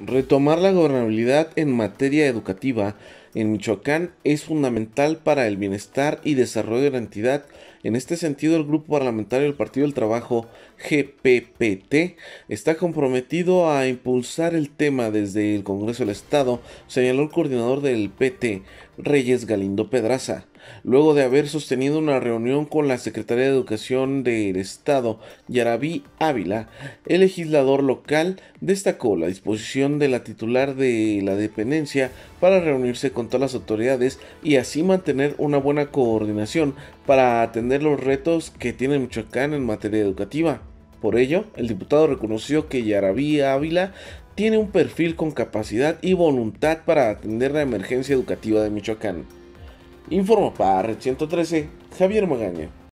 Retomar la gobernabilidad en materia educativa en Michoacán es fundamental para el bienestar y desarrollo de la entidad. En este sentido, el Grupo Parlamentario del Partido del Trabajo, GPPT, está comprometido a impulsar el tema desde el Congreso del Estado, señaló el coordinador del PT, Reyes Galindo Pedraza. Luego de haber sostenido una reunión con la secretaria de Educación del Estado, Yarabí Ávila, el legislador local destacó la disposición de la titular de la dependencia para reunirse con todas las autoridades y así mantener una buena coordinación para atender los retos que tiene Michoacán en materia educativa. Por ello, el diputado reconoció que Yarabí Ávila tiene un perfil con capacidad y voluntad para atender la emergencia educativa de Michoacán. Informo para Red 113 Javier Magaña.